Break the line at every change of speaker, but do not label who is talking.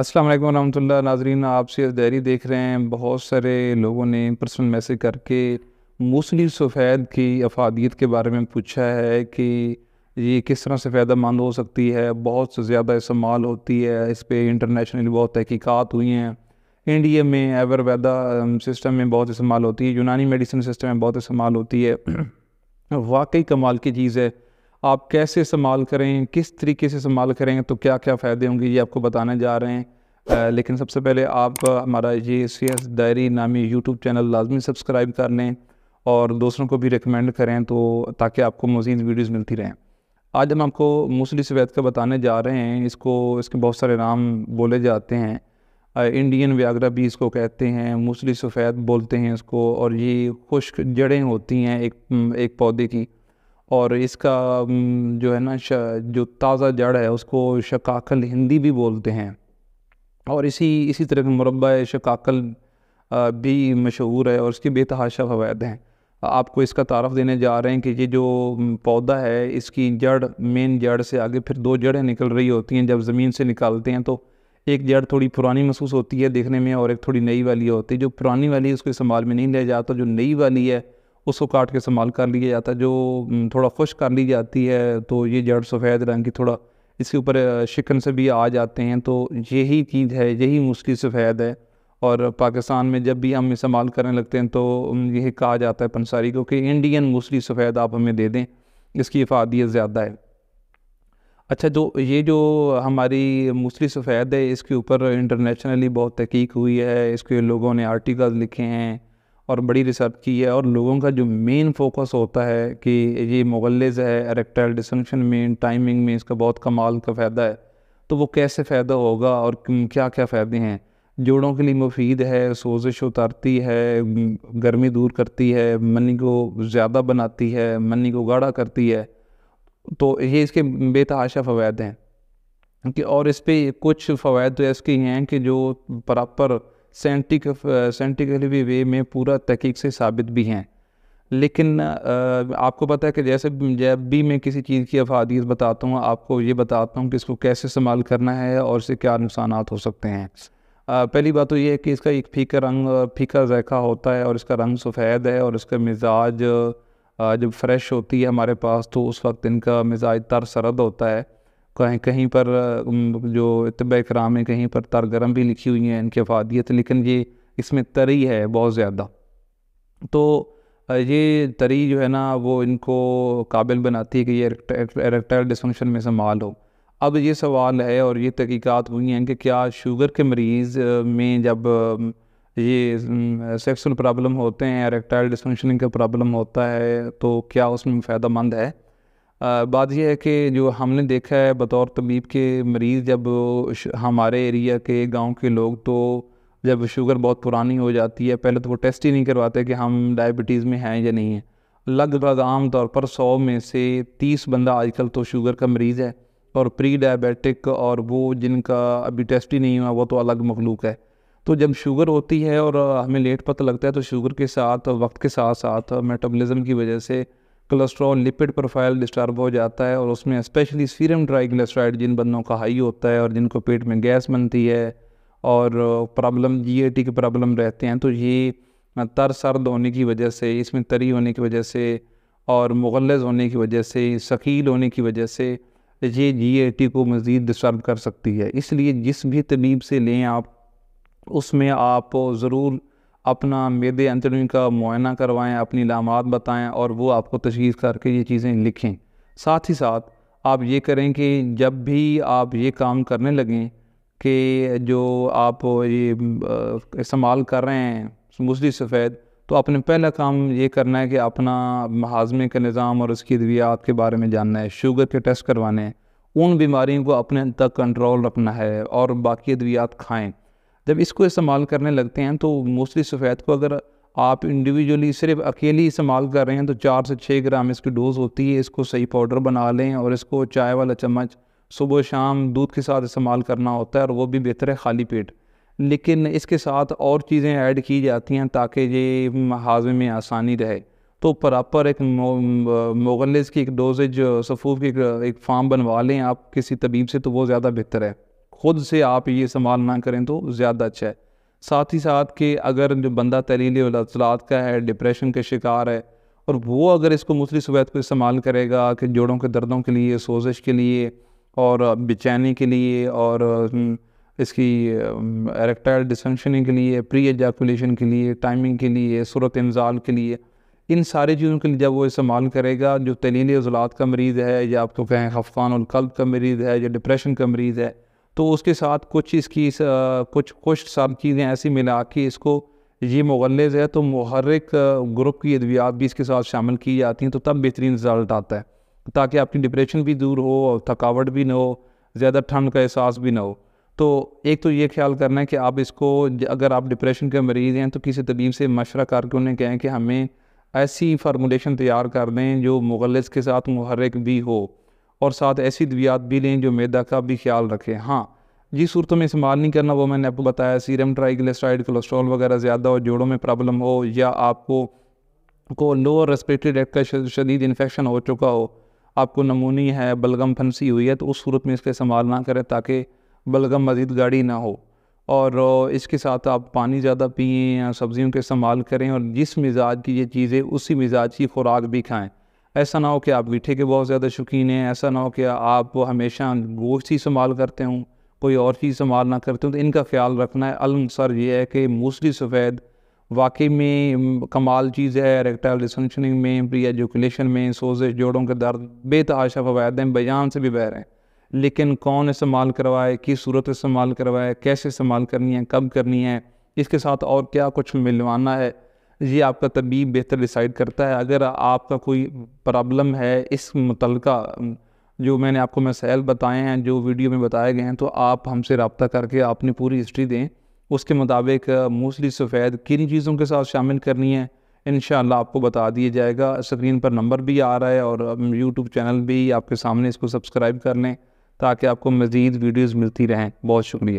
अस्सलाम वालेकुम रहमतुल्लाह नाजरीन आप से डायरी देख रहे हैं बहुत सारे लोगों ने पर्सनल मैसेज करके मूसली सफ़ैद की अफादियत के बारे में पूछा है कि ये किस तरह से फ़ायदा मंद हो सकती है बहुत से ज़्यादा इस्तेमाल होती है इस पर इंटरनेशनली बहुत तहकीक़ात हुई हैं इंडिया में एवर सिस्टम um, में बहुत इस्तेमाल होती है यूनानी मेडिसिन सिस्टम में बहुत इस्तेमाल होती है वाकई कमाल की चीज़ है आप कैसे इस्तेमाल करें किस तरीके से इस्तेमाल करें तो क्या क्या फ़ायदे होंगे ये आपको बताने जा रहे हैं आ, लेकिन सबसे पहले आप हमारा ये सी एस डायरी नामी यूट्यूब चैनल लाजमी सब्सक्राइब कर लें और दूसरों को भी रिकमेंड करें तो ताकि आपको मज़ीद वीडियोज़ मिलती रहें आज हम आपको मूसली सफ़ैद का बताने जा रहे हैं इसको इसके बहुत सारे नाम बोले जाते हैं इंडियन व्यागरा भी इसको कहते हैं मूसली सफ़ैद बोलते हैं इसको और ये खुश्क जड़ें होती हैं एक एक पौधे की और इसका जो है ना जो ताज़ा जड़ है उसको शकाकल हिंदी भी बोलते हैं और इसी इसी तरह का मुरबा शकाकल भी मशहूर है और उसकी बेतहाशा फवैद हैं आपको इसका तारफ़ देने जा रहे हैं कि ये जो पौधा है इसकी जड़ मेन जड़ से आगे फिर दो जड़ें निकल रही होती हैं जब ज़मीन से निकालते हैं तो एक जड़ थोड़ी पुरानी महसूस होती है देखने में और एक थोड़ी नई वाली होती है जो पुरानी वाली है उसको इस्तेमाल में नहीं लिया जाता जो नई वाली है उसको काट के इस्तेमाल कर लिया जाता है जो थोड़ा खुश कर ली जाती है तो ये जड़ सफ़ेद रंग की थोड़ा इसके ऊपर शिकन से भी आ जाते हैं तो यही चीज़ है यही मुश्किल सफ़ेद है और पाकिस्तान में जब भी हम इस्तेमाल करने लगते हैं तो यह कहा जाता है पंसारी को कि इंडियन मुसली सफ़ेद आप हमें दे दें इसकी अफादियत ज़्यादा है अच्छा जो ये जो हमारी मुसली सफ़ेद है इसके ऊपर इंटरनेशनली बहुत तहकीक हुई है इसके लोगों ने आर्टिकल लिखे हैं और बड़ी रिसर्च की है और लोगों का जो मेन फोकस होता है कि ये मुगलज़ है एरेक्टाइल डिसंक्शन में टाइमिंग में इसका बहुत कमाल का फ़ायदा है तो वो कैसे फ़ायदा होगा और क्या क्या फ़ायदे हैं जोड़ों के लिए मुफीद है सोजिश उतारती है गर्मी दूर करती है मनी को ज़्यादा बनाती है मनी को गाढ़ा करती है तो ये इसके बेतहाशा फ़वाद हैं कि और इस पर कुछ फ़वाद तो ऐसे हैं कि जो प्रॉपर साइंटिक साइंटिकली वे में पूरा तहकीक से साबित भी हैं लेकिन uh, आपको पता है कि जैसे जब भी मैं किसी चीज़ की अफादियत बताता हूँ आपको ये बताता हूँ कि इसको कैसे इस्तेमाल करना है और इससे क्या नुकसान हो सकते हैं uh, पहली बात तो ये है कि इसका एक फीका रंग फीका जायका होता है और इसका रंग सफ़ेद है और इसका मिजाज uh, जब फ्रेश होती है हमारे पास तो उस वक्त इनका मिजाज तर सरद होता है कहीं कहीं पर जो इतब कराम है कहीं पर तरगरम भी लिखी हुई हैं इनके अफादियत लेकिन ये इसमें तरी है बहुत ज़्यादा तो ये तरी जो है ना वो इनको काबिल बनाती है कि ये एरेक्टाइल डिसफंक्शन में संभाल हो अब ये सवाल है और ये तहकीक़ात हुई हैं कि क्या शुगर के मरीज़ में जब ये सेक्सुअल प्रॉब्लम होते हैं एरेक्टाइल डिसफंक्शनिंग का प्रॉब्लम होता है तो क्या उसमें फ़ायदा मंद है बात यह है कि जो हमने देखा है बतौर तबीब के मरीज़ जब हमारे एरिया के गांव के लोग तो जब शुगर बहुत पुरानी हो जाती है पहले तो वो टेस्ट ही नहीं करवाते कि हम डायबिटीज़ में हैं या नहीं है लगभग आम तौर पर सौ में से तीस बंदा आजकल तो शुगर का मरीज़ है और प्री डायबिटिक और वो जिनका अभी टेस्ट ही नहीं हुआ वो तो अलग मखलूक है तो जब शुगर होती है और हमें लेट पता लगता है तो शुगर के साथ वक्त के साथ साथ मेटाबॉलिज्म की वजह से कोलेस्ट्रॉल लिपिड प्रोफाइल डिस्टर्ब हो जाता है और उसमें स्पेशली सीरम ड्राई ट्राइग्लिसराइड जिन बंदों का हाई होता है और जिनको पेट में गैस बनती है और प्रॉब्लम टी की प्रॉब्लम रहते हैं तो ये तर सर्द होने की वजह से इसमें तरी होने की वजह से और मुगलज होने की वजह से शकील होने की वजह से ये जी को मज़ीद डिस्टर्ब कर सकती है इसलिए जिस भी तबीब से लें आप उसमें आप ज़रूर अपना मेदे अंतरमी का मुआयना करवाएँ अपनी लामात बताएँ और वो आपको तशीस करके ये चीज़ें लिखें साथ ही साथ आप ये करें कि जब भी आप ये काम करने लगें कि जो आप ये इस्तेमाल कर रहे हैं मुसली सफ़ेद तो आपने पहला काम ये करना है कि अपना हाजमे का निज़ाम और उसकी अद्वियात के बारे में जानना है शुगर के टेस्ट करवाने हैं उन बीमारियों को अपने तक कंट्रोल रखना है और बाकी अद्वियात खाएँ जब इसको इस्तेमाल करने लगते हैं तो मोस्टली सफ़ेद को अगर आप इंडिविजुअली सिर्फ अकेले ही इस्तेमाल कर रहे हैं तो चार से छः ग्राम इसकी डोज़ होती है इसको सही पाउडर बना लें और इसको चाय वाला चम्मच सुबह शाम दूध के साथ इस्तेमाल करना होता है और वो भी बेहतर है खाली पेट लेकिन इसके साथ और चीज़ें ऐड की जाती हैं ताकि ये हाजमे में आसानी रहे तो प्रॉपर एक मोगलिस की एक डोजेज सफ़ूफ की एक, एक फार्म बनवा लें आप किसी तबीब से तो वो ज़्यादा बेहतर है खुद से आप ये संभाल ना करें तो ज़्यादा अच्छा है साथ ही साथ के अगर जो बंदा तहलील असलात का है डिप्रेशन के शिकार है और वो अगर इसको मुसली सवैत को इस्तेमाल करेगा कि जोड़ों के दर्दों के लिए सोजिश के लिए और बेचैनी के लिए और इसकी एरेक्टाइल डिसंक्शनिंग के लिए प्री एजाकुलेशन के लिए टाइमिंग के लिए सूरत इंजाल के लिए इन सारी चीज़ों के लिए जब वो इस्तेमाल करेगा जो तलील अजलात का मरीज़ है या आपको तो कहें खफकान कल्ब का मरीज़ है या डिप्रेशन का मरीज़ है तो उसके साथ कुछ इसकी इस, कुछ कुछ सब चीज़ें ऐसी मिला के इसको ये मुगलज़ है तो महरक ग्रुप की अद्वियात भी इसके साथ शामिल की जाती हैं तो तब बेहतरीन रिज़ल्ट आता है ताकि आपकी डिप्रेशन भी दूर हो और थकावट भी ना हो ज़्यादा ठंड का एहसास भी ना हो तो एक तो ये ख्याल करना है कि आप इसको अगर आप डिप्रेशन के मरीज़ हैं तो किसी तबीब से मशरा करके उन्हें कहें कि हमें ऐसी फार्मूलेशन तैयार कर दें जो मुगलज़ के साथ महरक भी हो और साथ ऐसी दवियात भी लें जो मैदा का भी ख्याल रखें हाँ जिस सूरत में इस्तेमाल नहीं करना वो मैंने आपको बताया सीरम ट्राइग्लिसराइड कोलेस्ट्रॉल वगैरह ज़्यादा हो जोड़ों में प्रॉब्लम हो या आपको को लोअर रेस्पिरेटरी डेट का शदीद इन्फेक्शन हो चुका हो आपको नमूनी है बलगम फंसी हुई है तो उस सूरत में इसका इस्तेमाल ना करें ताकि बलगम मज़ीद गाड़ी ना हो और इसके साथ आप पानी ज़्यादा पिए या सब्ज़ियों का इस्तेमाल करें और जिस मिजाज की ये चीज़ें उसी मिजाज की खुराक भी खाएँ ऐसा ना हो कि आप मीठे के बहुत ज़्यादा शौकीन हैं ऐसा ना हो कि आप हमेशा गोश्त ही संभाल करते हों कोई और चीज़ संभाल ना करते हों तो इनका ख्याल रखना है अलसर ये है कि मोस्टली सफ़ेद वाकई में कमाल चीज़ है रेक्टाइल डिसफंक्शनिंग में प्री एजुकेशन में सोजिश जोड़ों के दर्द बेतहाशा फवायद हैं बयान से भी बह रहे हैं लेकिन कौन इस्तेमाल करवाए किस सूरत इस्तेमाल करवाए कैसे इस्तेमाल करनी है कब करनी है इसके साथ और क्या कुछ मिलवाना है ये आपका तबीब बेहतर डिसाइड करता है अगर आपका कोई प्रॉब्लम है इस मुतल जो मैंने आपको मसाइल बताए हैं जो वीडियो में बताए गए हैं तो आप हमसे रबता करके आपने पूरी हिस्ट्री दें उसके मुताबिक मोस्टली सफ़ेद किन चीज़ों के साथ शामिल करनी है इन आपको बता दिया जाएगा स्क्रीन पर नंबर भी आ रहा है और यूट्यूब um, चैनल भी आपके सामने इसको सब्सक्राइब कर लें ताकि आपको मज़ीद वीडियोज़ मिलती रहें बहुत शुक्रिया